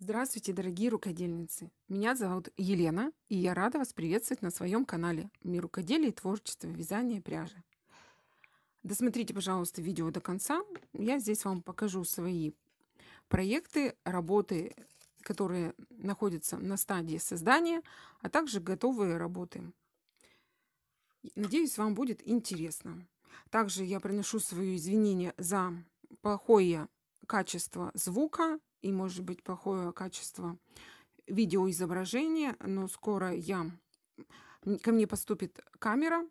Здравствуйте, дорогие рукодельницы! Меня зовут Елена, и я рада вас приветствовать на своем канале «Мир рукоделия и творчества вязания пряжи». Досмотрите, пожалуйста, видео до конца. Я здесь вам покажу свои проекты, работы, которые находятся на стадии создания, а также готовые работы. Надеюсь, вам будет интересно. Также я приношу свои извинения за плохое качество звука и, может быть, плохое качество видеоизображения, но скоро я ко мне поступит камера,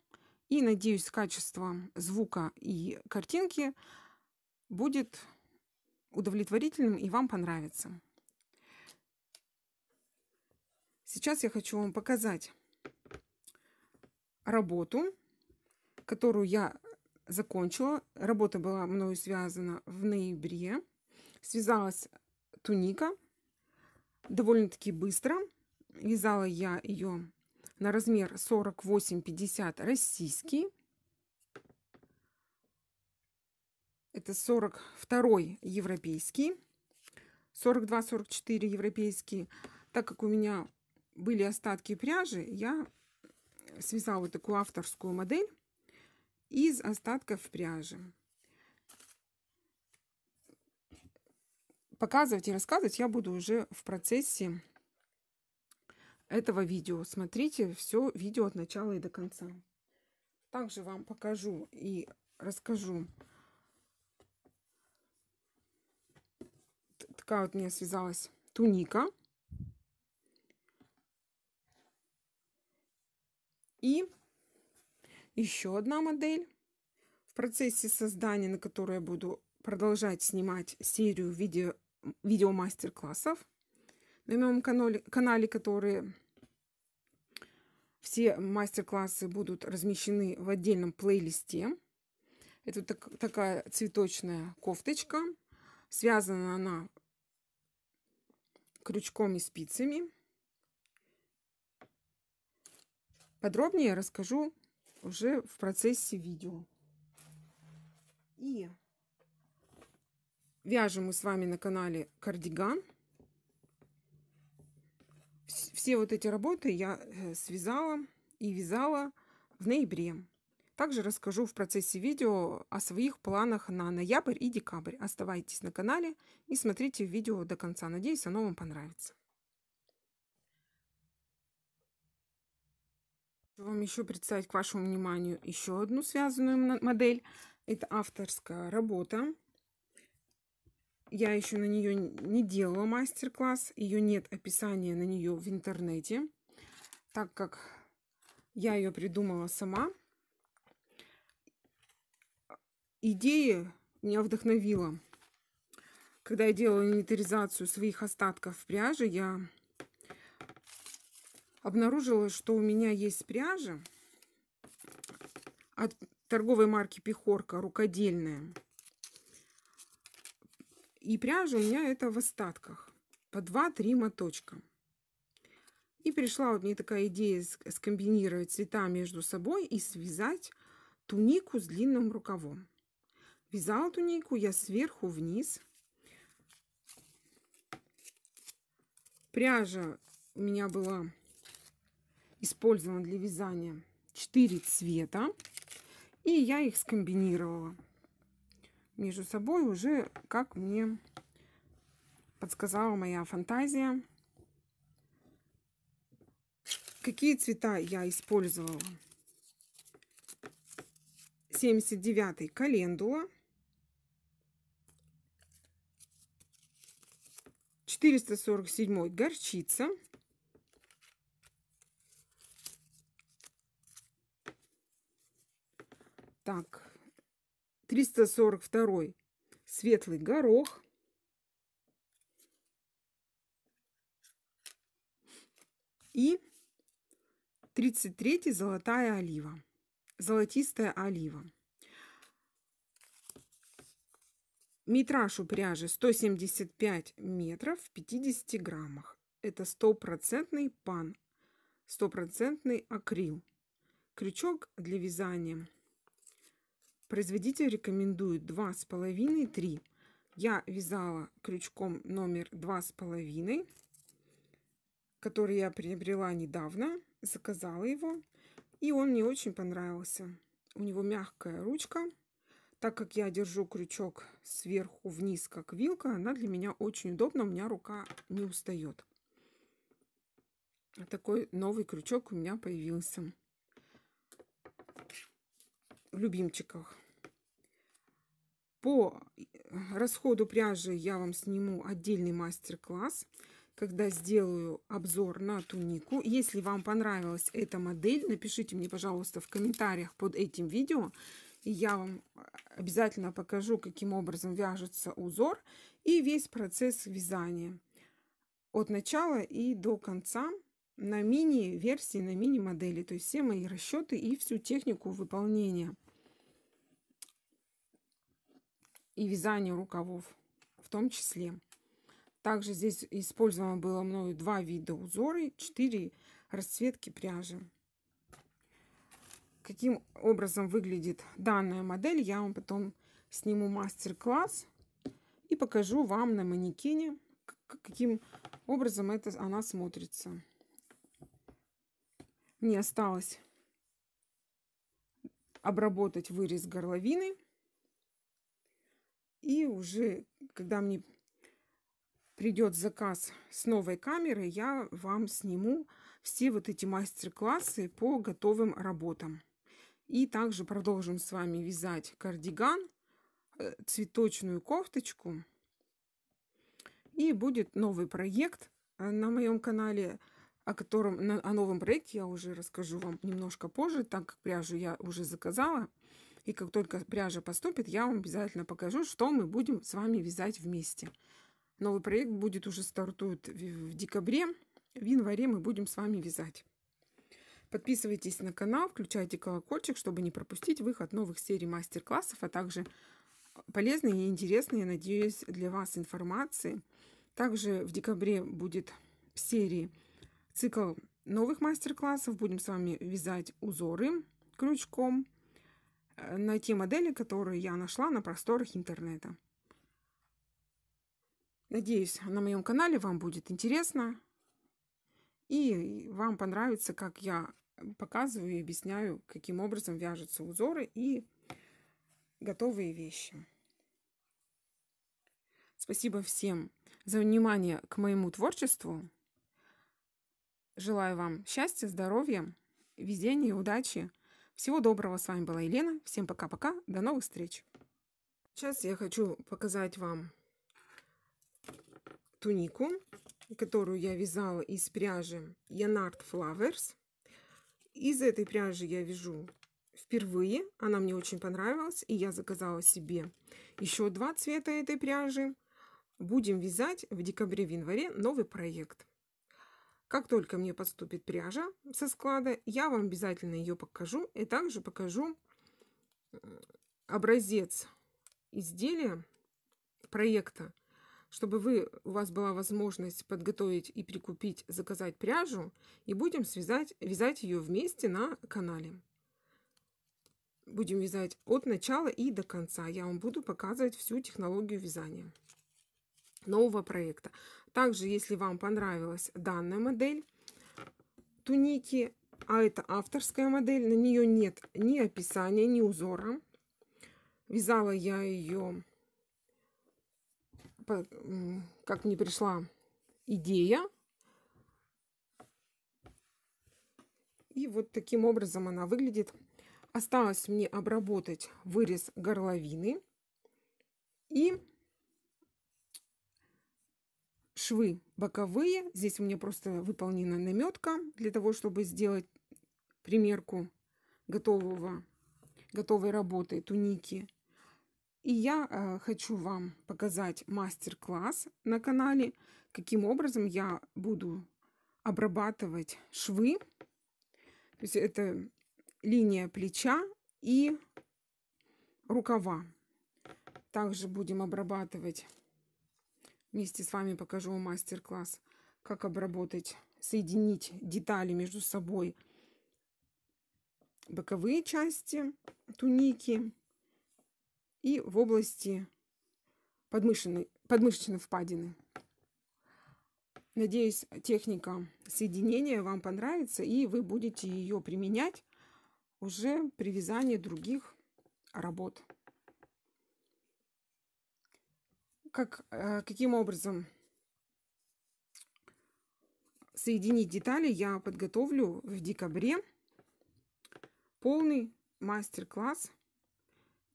и, надеюсь, качество звука и картинки будет удовлетворительным и вам понравится. Сейчас я хочу вам показать работу, которую я закончила. Работа была мною связана в ноябре. Связалась туника. Довольно-таки быстро. Вязала я ее на размер 48-50 российский. Это 42 европейский. 42-44 европейский. Так как у меня были остатки пряжи, я связала вот такую авторскую модель из остатков пряжи. показывать и рассказывать я буду уже в процессе этого видео. Смотрите все видео от начала и до конца. Также вам покажу и расскажу. Такая вот мне связалась туника. И еще одна модель в процессе создания, на которой я буду продолжать снимать серию видео видеомастер-классов на моем канале, канале которые все мастер-классы будут размещены в отдельном плейлисте. Это так, такая цветочная кофточка. Связана она крючком и спицами. Подробнее расскажу уже в процессе видео. И Вяжем мы с вами на канале кардиган. Все вот эти работы я э, связала и вязала в ноябре. Также расскажу в процессе видео о своих планах на ноябрь и декабрь. Оставайтесь на канале и смотрите видео до конца. Надеюсь, оно вам понравится. Хочу вам еще представить к вашему вниманию еще одну связанную модель. Это авторская работа. Я еще на нее не делала мастер-класс. Ее нет описания на нее в интернете, так как я ее придумала сама. Идея меня вдохновила. Когда я делала инвентаризацию своих остатков пряжи, я обнаружила, что у меня есть пряжа от торговой марки Пехорка, рукодельная. И пряжа у меня это в остатках. По 2-3 моточка. И пришла вот мне такая идея скомбинировать цвета между собой и связать тунику с длинным рукавом. Вязала тунику я сверху вниз. Пряжа у меня была использована для вязания 4 цвета. И я их скомбинировала между собой уже, как мне подсказала моя фантазия. Какие цвета я использовала? 79 календула. 447 горчица. Так, 342 светлый горох. И 33 золотая олива, золотистая олива. Метраж у пряжи 175 метров в 50 граммах. Это стопроцентный пан, стопроцентный акрил. Крючок для вязания Производитель рекомендует 2,5-3. Я вязала крючком номер 2,5, который я приобрела недавно, заказала его, и он мне очень понравился. У него мягкая ручка. Так как я держу крючок сверху вниз, как вилка, она для меня очень удобна, у меня рука не устает. Такой новый крючок у меня появился в любимчиках. По э, расходу пряжи я вам сниму отдельный мастер-класс, когда сделаю обзор на тунику. Если вам понравилась эта модель, напишите мне, пожалуйста, в комментариях под этим видео. И я вам э, обязательно покажу, каким образом вяжется узор и весь процесс вязания. От начала и до конца на мини-версии, на мини-модели. То есть все мои расчеты и всю технику выполнения и вязание рукавов в том числе. Также здесь использовано было мною два вида узоры, четыре расцветки пряжи. Каким образом выглядит данная модель, я вам потом сниму мастер-класс и покажу вам на манекене, каким образом это она смотрится. Мне осталось обработать вырез горловины и уже, когда мне придет заказ с новой камеры, я вам сниму все вот эти мастер-классы по готовым работам. И также продолжим с вами вязать кардиган, э, цветочную кофточку. И будет новый проект э, на моем канале, о котором, о новом проекте я уже расскажу вам немножко позже, так как пряжу я уже заказала. И как только пряжа поступит, я вам обязательно покажу, что мы будем с вами вязать вместе. Новый проект будет уже стартует в декабре. В январе мы будем с вами вязать. Подписывайтесь на канал, включайте колокольчик, чтобы не пропустить выход новых серий мастер-классов, а также полезные и интересные, надеюсь, для вас информации. Также в декабре будет в серии цикл новых мастер-классов. Будем с вами вязать узоры крючком. Э, на те модели, которые я нашла на просторах интернета. Надеюсь, на моем канале вам будет интересно и вам понравится, как я показываю и объясняю, каким образом вяжутся узоры и готовые вещи. Спасибо всем за внимание к моему творчеству. Желаю вам счастья, здоровья, везения и удачи. Всего доброго, с вами была Елена. Всем пока-пока, до новых встреч. Сейчас я хочу показать вам тунику, которую я вязала из пряжи Yanard Flowers. Из этой пряжи я вяжу впервые. Она мне очень понравилась, и я заказала себе еще два цвета этой пряжи. Будем вязать в декабре-январе новый проект. Как только мне поступит пряжа со склада, я вам обязательно ее покажу. И также покажу э, образец изделия, проекта, чтобы вы, у вас была возможность подготовить и прикупить, заказать пряжу. И будем связать, вязать ее вместе на канале. Будем вязать от начала и до конца. Я вам буду показывать всю технологию вязания нового проекта. Также, если вам понравилась данная модель туники, а это авторская модель, на нее нет ни описания, ни узора. Вязала я ее, как мне пришла идея. И вот таким образом она выглядит. Осталось мне обработать вырез горловины и швы боковые. Здесь у меня просто выполнена наметка для того, чтобы сделать примерку готового, готовой работы туники. И я э, хочу вам показать мастер-класс на канале, каким образом я буду обрабатывать швы. То есть это линия плеча и рукава. Также будем обрабатывать Вместе с вами покажу мастер-класс, как обработать, соединить детали между собой. Боковые части туники и в области подмышечной, впадины. Надеюсь, техника соединения вам понравится, и вы будете ее применять уже при вязании других работ. как, э, каким образом соединить детали, я подготовлю в декабре полный мастер-класс.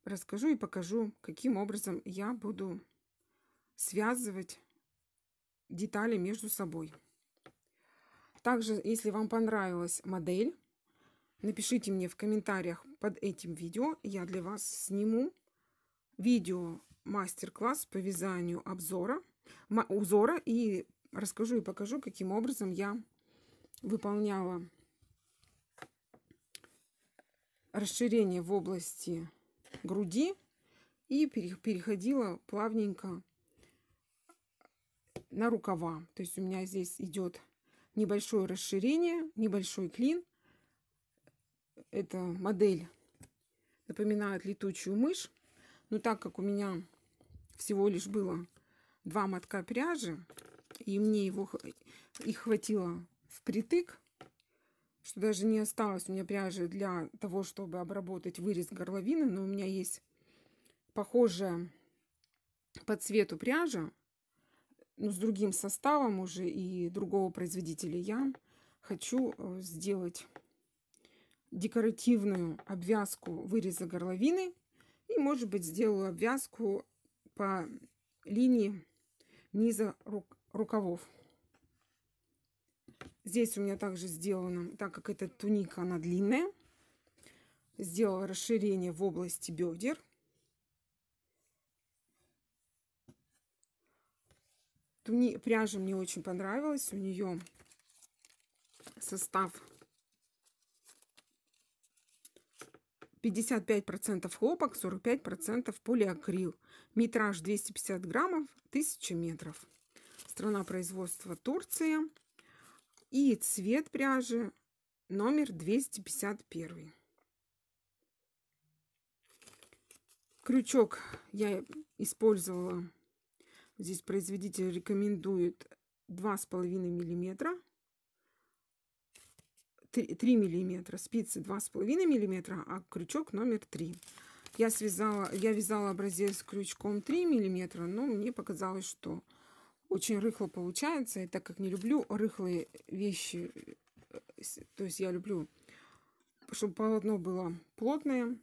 Расскажу и покажу, каким образом я буду связывать детали между собой. Также, если вам понравилась модель, напишите мне в комментариях под этим видео. Я для вас сниму видео мастер-класс по вязанию обзора, узора и расскажу и покажу, каким образом я выполняла расширение в области груди и переходила плавненько на рукава. То есть у меня здесь идет небольшое расширение, небольшой клин. Эта модель напоминает летучую мышь. Но так как у меня всего лишь было два мотка пряжи, и мне его, их хватило впритык, что даже не осталось у меня пряжи для того, чтобы обработать вырез горловины, но у меня есть похожая по цвету пряжа, но ну, с другим составом уже и другого производителя. Я хочу э, сделать декоративную обвязку выреза горловины и, может быть, сделаю обвязку по линии низа рук, рукавов. Здесь у меня также сделано, так как эта туника, она длинная, сделала расширение в области бедер. Туни, пряжа мне очень понравилась, у нее состав 55% хлопок, 45% полиакрил. Метраж 250 граммов, 1000 метров. Страна производства Турция. И цвет пряжи номер 251. Крючок я использовала. Здесь производитель рекомендует 2,5 миллиметра. 3, 3 мм, спицы 2,5 миллиметра а крючок номер 3. Я, связала, я вязала образец крючком 3 миллиметра но мне показалось, что очень рыхло получается. И так как не люблю рыхлые вещи, э, то есть я люблю, чтобы полотно было плотное,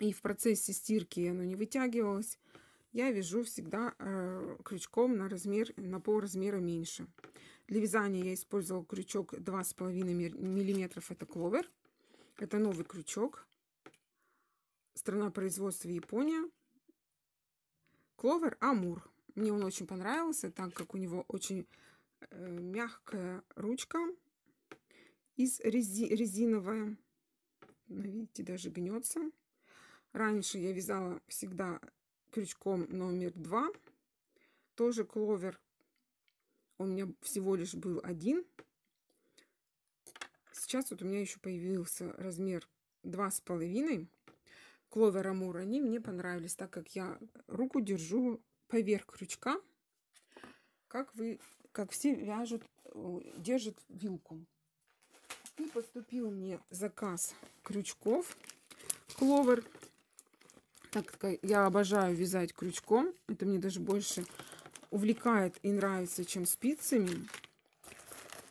и в процессе стирки оно не вытягивалось, я вяжу всегда э, крючком на размер, на пол размера меньше. Для вязания я использовала крючок 2,5 мм, это кловер. Это новый крючок. Страна производства Япония. Кловер Амур. Мне он очень понравился, так как у него очень э, мягкая ручка из рези резиновая. Ну, видите, даже гнется. Раньше я вязала всегда крючком номер два. Тоже кловер у меня всего лишь был один. Сейчас вот у меня еще появился размер 2,5. Кловер Амур, они мне понравились, так как я руку держу поверх крючка, как вы, как все вяжут, держат вилку. И поступил мне заказ крючков Кловер. Так как я обожаю вязать крючком, это мне даже больше увлекает и нравится, чем спицами.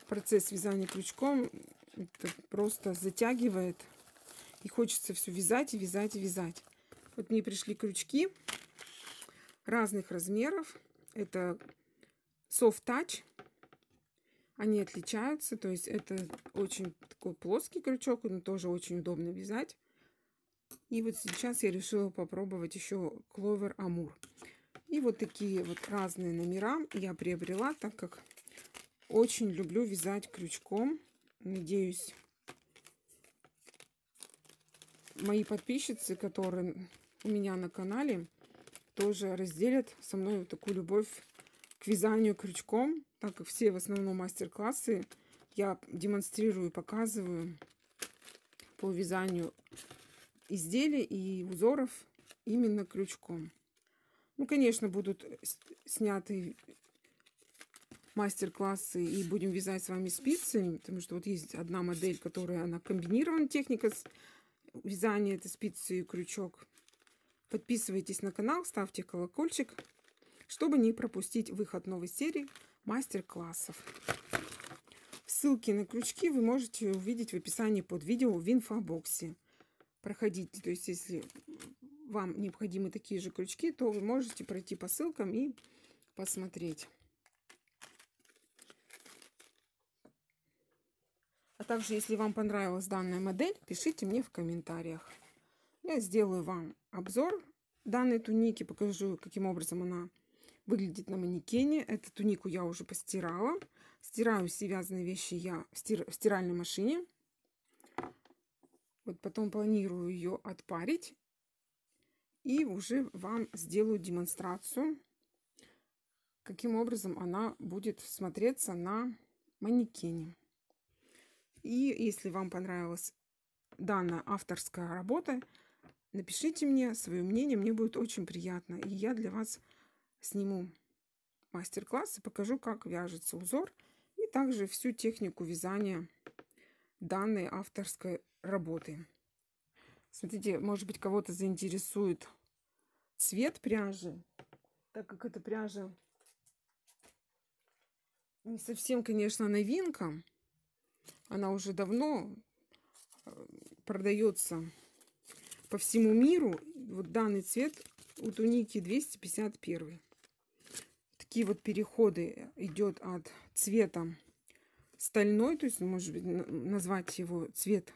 Процесс вязания крючком это просто затягивает. И хочется все вязать и вязать и вязать. Вот мне пришли крючки разных размеров. Это soft touch. Они отличаются, то есть это очень такой плоский крючок, но тоже очень удобно вязать. И вот сейчас я решила попробовать еще Clover амур. И вот такие вот разные номера я приобрела, так как очень люблю вязать крючком. Надеюсь, мои подписчицы, которые у меня на канале, тоже разделят со мной вот такую любовь к вязанию крючком, так как все в основном мастер-классы я демонстрирую, показываю по вязанию изделий и узоров именно крючком. Ну, конечно, будут э, сняты мастер-классы и будем вязать с вами спицами, потому что вот есть одна модель, которая она комбинирована техника с вязания, это спицы и крючок. Подписывайтесь на канал, ставьте колокольчик, чтобы не пропустить выход новой серии мастер-классов. Ссылки на крючки вы можете увидеть в описании под видео в инфобоксе. Проходите, то есть если вам необходимы такие же крючки, то вы можете пройти по ссылкам и посмотреть. А также, если вам понравилась данная модель, пишите мне в комментариях. Я сделаю вам обзор данной туники, покажу, каким образом она выглядит на манекене. Эту тунику я уже постирала. Стираю все вязаные вещи я в, стир... в стиральной машине. Вот потом планирую ее отпарить и уже вам сделаю демонстрацию, каким образом она будет смотреться на манекене. И если вам понравилась данная авторская работа, напишите мне свое мнение, мне будет очень приятно. И я для вас сниму мастер-класс и покажу, как вяжется узор, и также всю технику вязания данной авторской работы. Смотрите, может быть, кого-то заинтересует цвет пряжи, так как эта пряжа не совсем, конечно, новинка. Она уже давно э, продается по всему миру. Вот данный цвет у туники 251. Такие вот переходы э, идет от цвета стальной, то есть, может быть, назвать его цвет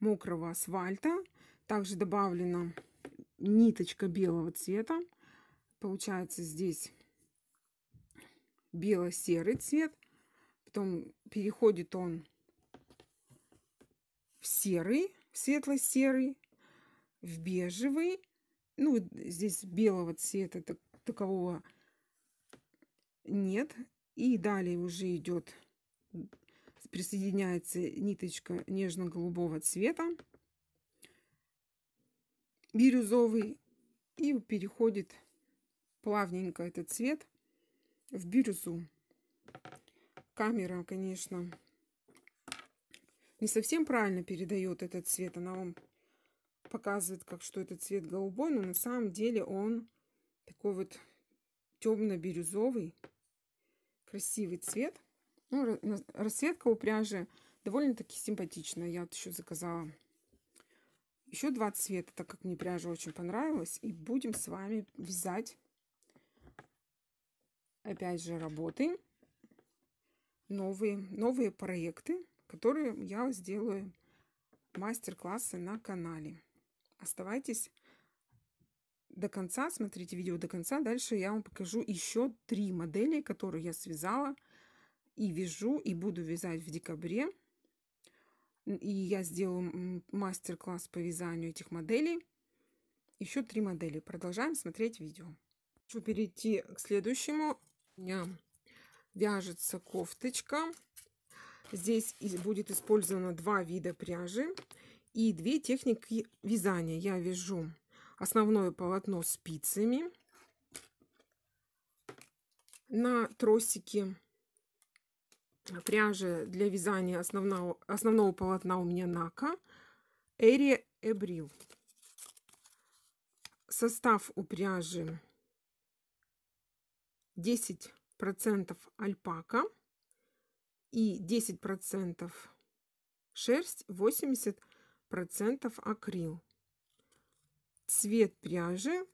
мокрого асфальта также добавлена ниточка белого цвета. Получается здесь бело-серый цвет. Потом переходит он в серый, в светло-серый, в бежевый. Ну, здесь белого цвета так, такового нет. И далее уже идет, присоединяется ниточка нежно-голубого цвета бирюзовый. И переходит плавненько этот цвет в бирюзу. Камера, конечно, не совсем правильно передает этот цвет. Она вам показывает, как что этот цвет голубой, но на самом деле он такой вот темно-бирюзовый, красивый цвет. Ну, расцветка у пряжи довольно-таки симпатичная. Я вот еще заказала еще два цвета, так как мне пряжа очень понравилась. И будем с вами вязать, опять же, работы, новые, новые проекты, которые я сделаю мастер-классы на канале. Оставайтесь до конца, смотрите видео до конца. Дальше я вам покажу еще три модели, которые я связала и вяжу, и буду вязать в декабре. И я сделаю мастер-класс по вязанию этих моделей. Еще три модели. Продолжаем смотреть видео. Хочу перейти к следующему. У меня вяжется кофточка. Здесь будет использовано два вида пряжи и две техники вязания. Я вяжу основное полотно спицами на тросике пряжа для вязания основного, основного полотна у меня Нака. Эри Эбрил. Состав у пряжи 10% альпака и 10% шерсть, 80% акрил. Цвет пряжи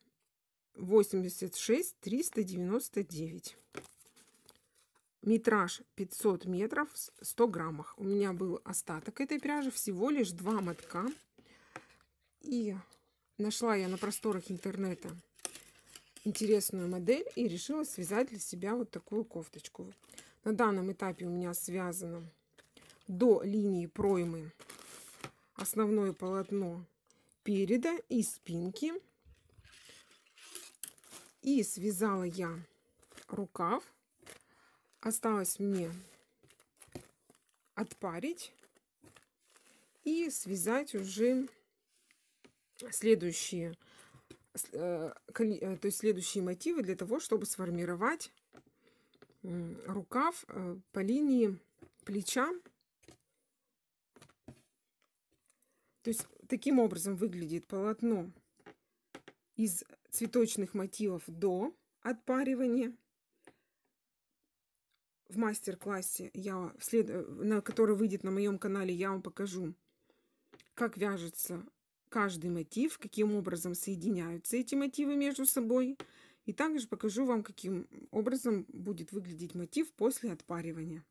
86 399 метраж 500 метров в 100 граммах. У меня был остаток этой пряжи, всего лишь два мотка. И нашла я на просторах интернета интересную модель и решила связать для себя вот такую кофточку. На данном этапе у меня связано до линии проймы основное полотно переда и спинки. И связала я рукав Осталось мне отпарить и связать уже следующие, э, э, то есть следующие мотивы для того, чтобы сформировать рукав э, по линии плеча. То есть таким образом выглядит полотно из цветочных мотивов до отпаривания в мастер-классе, я, след... на который выйдет на моем канале, я вам покажу, как вяжется каждый мотив, каким образом соединяются эти мотивы между собой. И также покажу вам, каким образом будет выглядеть мотив после отпаривания.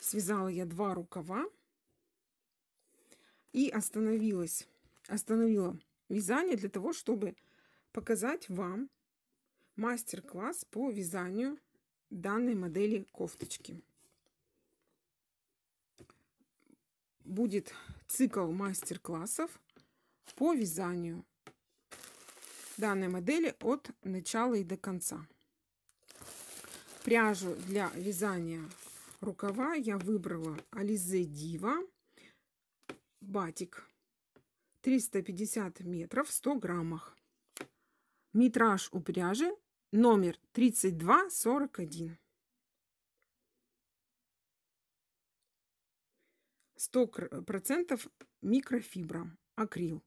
Связала я два рукава и остановилась, остановила вязание для того, чтобы показать вам, мастер-класс по вязанию данной модели кофточки. Будет цикл мастер-классов по вязанию данной модели от начала и до конца. Пряжу для вязания рукава я выбрала Ализе Дива батик 350 метров в 100 граммах. Метраж у пряжи номер 3241. процентов микрофибра, акрил.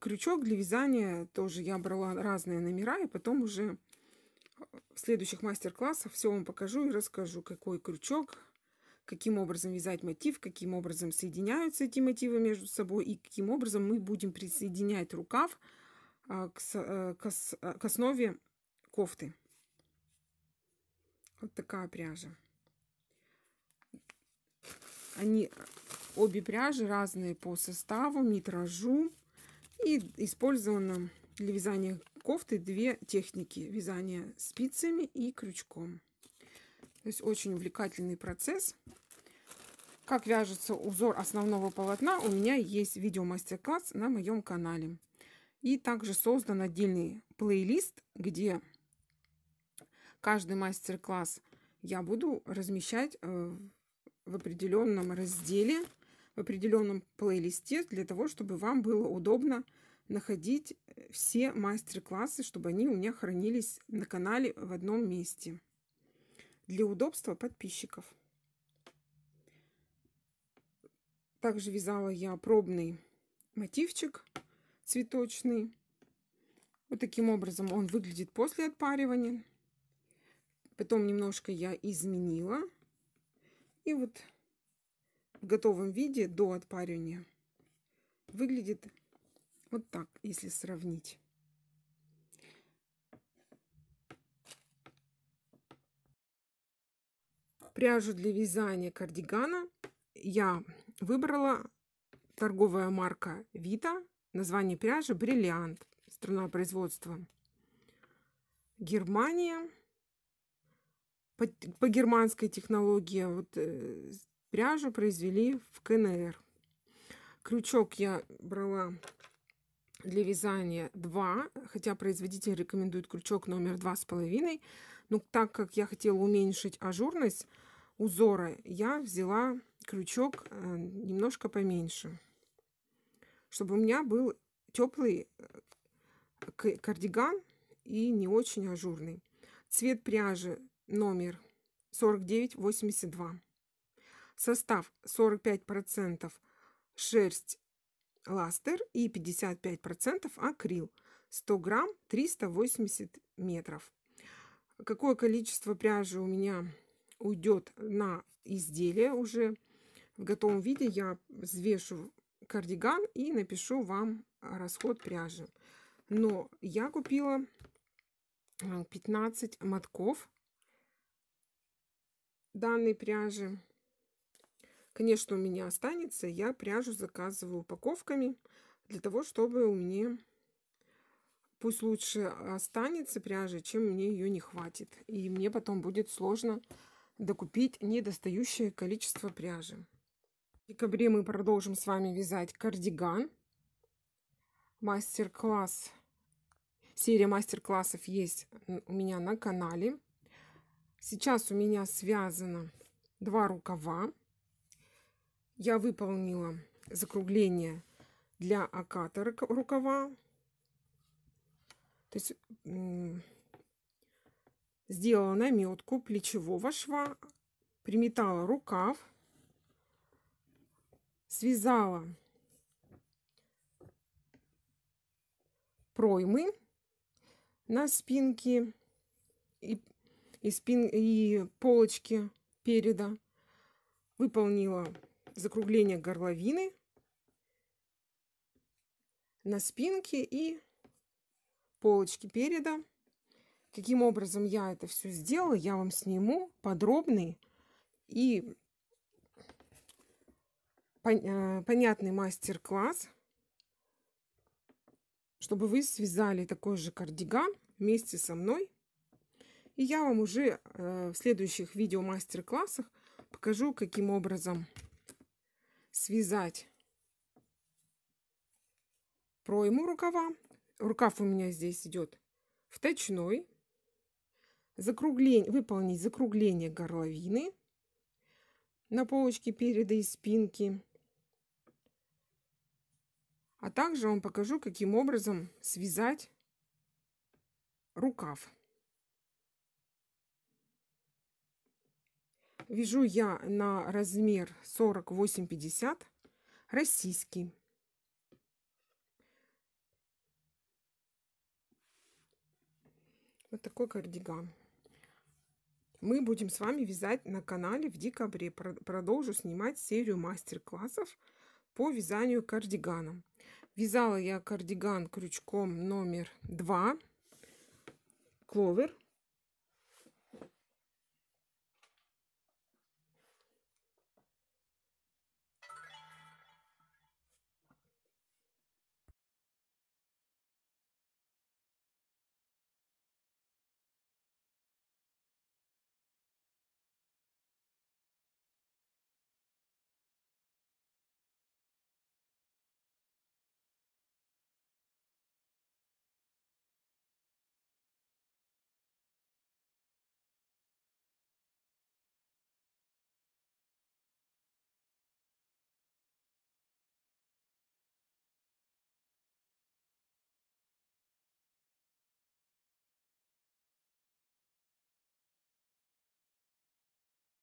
Крючок для вязания тоже я брала разные номера, и потом уже э, в следующих мастер-классах все вам покажу и расскажу, какой крючок, каким образом вязать мотив, каким образом соединяются эти мотивы между собой и каким образом мы будем присоединять рукав а, к, э, э, к основе кофты. Вот такая пряжа. Они э, обе пряжи разные по составу, метражу. И использовано для вязания кофты две техники. Вязание спицами и крючком. То есть очень увлекательный процесс. Как вяжется узор основного полотна, у меня есть видео мастер-класс на моем канале. И также создан отдельный плейлист, где каждый мастер-класс я буду размещать э, в определенном разделе, в определенном плейлисте, для того, чтобы вам было удобно находить э, все мастер-классы, чтобы они у меня хранились на канале в одном месте для удобства подписчиков. Также вязала я пробный мотивчик цветочный. Вот таким образом он выглядит после отпаривания. Потом немножко я изменила. И вот в готовом виде до отпаривания выглядит вот так, если сравнить. Пряжу для вязания кардигана я выбрала торговая марка Vita Название пряжи бриллиант. Страна производства Германия. По, по германской технологии а вот, э, пряжу произвели в КНР. Крючок я брала для вязания 2, хотя производитель рекомендует крючок номер 2,5. Но так как я хотела уменьшить ажурность узора, я взяла крючок э, немножко поменьше чтобы у меня был теплый э, кардиган и не очень ажурный. Цвет пряжи номер 4982. Состав 45% шерсть ластер и 55% акрил. 100 грамм 380 метров. Какое количество пряжи у меня уйдет на изделие уже в готовом виде, я взвешу кардиган и напишу вам а, расход пряжи. Но я купила 15 а, мотков данной пряжи. Конечно, у меня останется. Я пряжу заказываю упаковками для того, чтобы у меня пусть лучше останется пряжа, чем мне ее не хватит. И мне потом будет сложно докупить недостающее количество пряжи. В декабре мы продолжим с вами вязать кардиган. Мастер-класс, серия мастер-классов есть у меня на канале. Сейчас у меня связано два рукава. Я выполнила закругление для аката рукава. То есть сделала наметку плечевого шва, приметала рукав связала проймы на спинке и, и, спин, и полочки переда, выполнила закругление горловины на спинке и полочки переда. Каким образом я это все сделала, я вам сниму подробный и а, понятный мастер-класс, чтобы вы связали такой же кардиган вместе со мной. И я вам уже э, в следующих видео мастер-классах покажу, каким образом связать пройму рукава. Рукав у меня здесь идет вточной. Закругление, выполнить закругление горловины на полочке переда и спинки. А также вам покажу, каким образом связать рукав. Вяжу я на размер 48-50 российский. Вот такой кардиган. Мы будем с вами вязать на канале в декабре. Продолжу снимать серию мастер-классов по вязанию кардиганом. Вязала я кардиган крючком номер два, кловер.